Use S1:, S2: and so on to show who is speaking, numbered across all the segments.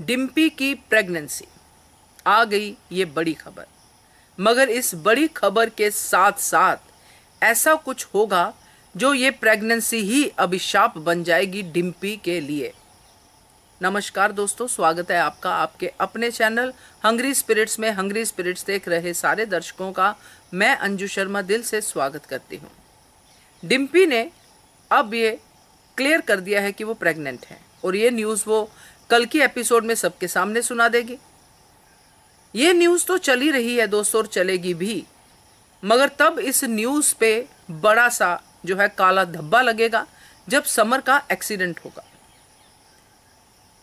S1: डिम्पी की प्रेगनेंसी आ गई ये बड़ी खबर मगर इस बड़ी खबर के साथ साथ ऐसा कुछ होगा जो ये प्रेगनेंसी ही अभिशाप बन जाएगी डिम्पी के लिए नमस्कार दोस्तों स्वागत है आपका आपके अपने चैनल हंगरी स्पिरिट्स में हंगरी स्पिरिट्स देख रहे सारे दर्शकों का मैं अंजू शर्मा दिल से स्वागत करती हूँ डिम्पी ने अब ये क्लियर कर दिया है कि वो प्रेग्नेंट है और ये न्यूज़ वो कल की एपिसोड में सबके सामने सुना देगी ये न्यूज़ तो चली रही है दोस्तों और चलेगी भी मगर तब इस न्यूज़ पे बड़ा सा जो है काला धब्बा लगेगा जब समर का एक्सीडेंट होगा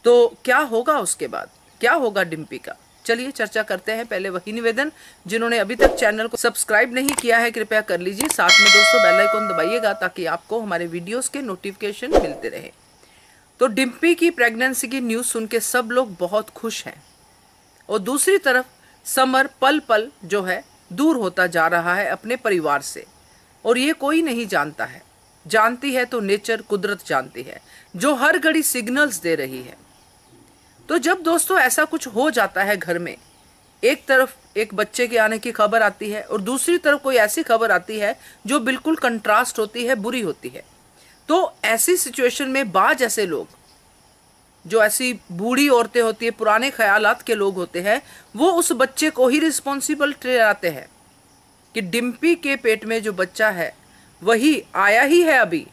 S1: तो क्या होगा उसके बाद क्या होगा डिम्पी का चलिए चर्चा करते हैं पहले वही निवेदन जिन्होंने अभी तक चैनल को सब्सक्राइब नहीं किया है कृपया कर लीजिए साथ में दोस्तों बेल आइकन दबाइएगा ताकि आपको हमारे वीडियोस के नोटिफिकेशन मिलते रहे तो डिम्पी की प्रेगनेंसी की न्यूज़ सुन के सब लोग बहुत खुश हैं और दूसरी तरफ समर पल पल जो है दूर होता जा रहा है अपने परिवार से और ये कोई नहीं जानता है जानती है तो नेचर कुदरत जानती है जो हर घड़ी सिग्नल्स दे रही है तो जब दोस्तों ऐसा कुछ हो जाता है घर में एक तरफ एक बच्चे के आने की खबर आती है और दूसरी तरफ कोई ऐसी खबर आती है जो बिल्कुल कंट्रास्ट होती है बुरी होती है तो ऐसी सिचुएशन में बाज ऐसे लोग जो ऐसी बूढ़ी औरतें होती है पुराने ख्यालात के लोग होते हैं वो उस बच्चे को ही रिस्पॉन्सिबल ठहराते हैं कि डिम्पी के पेट में जो बच्चा है वही आया ही है अभी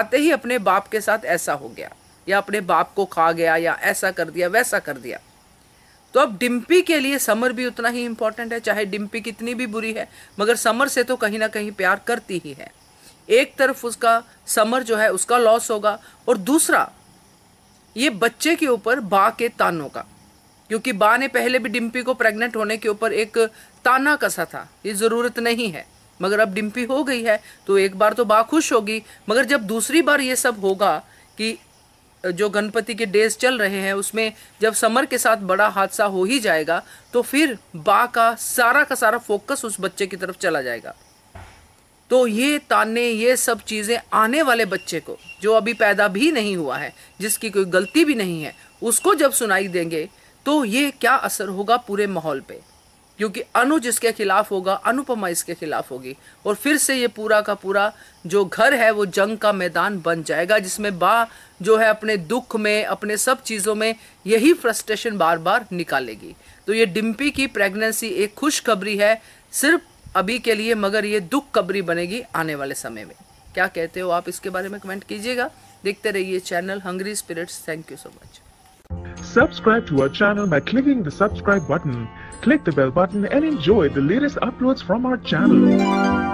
S1: आते ही अपने बाप के साथ ऐसा हो गया या अपने बाप को खा गया या ऐसा कर दिया वैसा कर दिया तो अब डिम्पी के लिए समर भी उतना ही इम्पोर्टेंट है चाहे डिम्पी कितनी भी बुरी है मगर समर से तो कहीं ना कहीं प्यार करती ही है एक तरफ उसका समर जो है उसका लॉस होगा और दूसरा ये बच्चे के ऊपर बा के तानों का क्योंकि बा ने पहले भी डिम्पी को प्रेग्नेंट होने के ऊपर एक ताना कसा था ये ज़रूरत नहीं है मगर अब डिम्पी हो गई है तो एक बार तो बा खुश होगी मगर जब दूसरी बार ये सब होगा कि जो गणपति के डेज चल रहे हैं उसमें जब समर के साथ बड़ा हादसा हो ही जाएगा तो फिर बा का सारा का सारा फोकस उस बच्चे की तरफ चला जाएगा तो ये ताने ये सब चीज़ें आने वाले बच्चे को जो अभी पैदा भी नहीं हुआ है जिसकी कोई गलती भी नहीं है उसको जब सुनाई देंगे तो ये क्या असर होगा पूरे माहौल पे क्योंकि अनु जिसके खिलाफ होगा अनुपमा इसके खिलाफ होगी और फिर से ये पूरा का पूरा जो घर है वो जंग का मैदान बन जाएगा जिसमें बा जो है अपने दुख में अपने सब चीज़ों में यही फ्रस्ट्रेशन बार बार निकालेगी तो ये डिम्पी की प्रेगनेंसी एक खुशखबरी है सिर्फ अभी के लिए मगर ये दुख कब्री बनेगी आने वाले समय में क्या कहते हो आप इसके बारे में कमेंट कीजिएगा देखते रहिए channel Hungry Spirits thank you so much subscribe to our channel by clicking the subscribe button click the bell button and enjoy the latest upload from our channel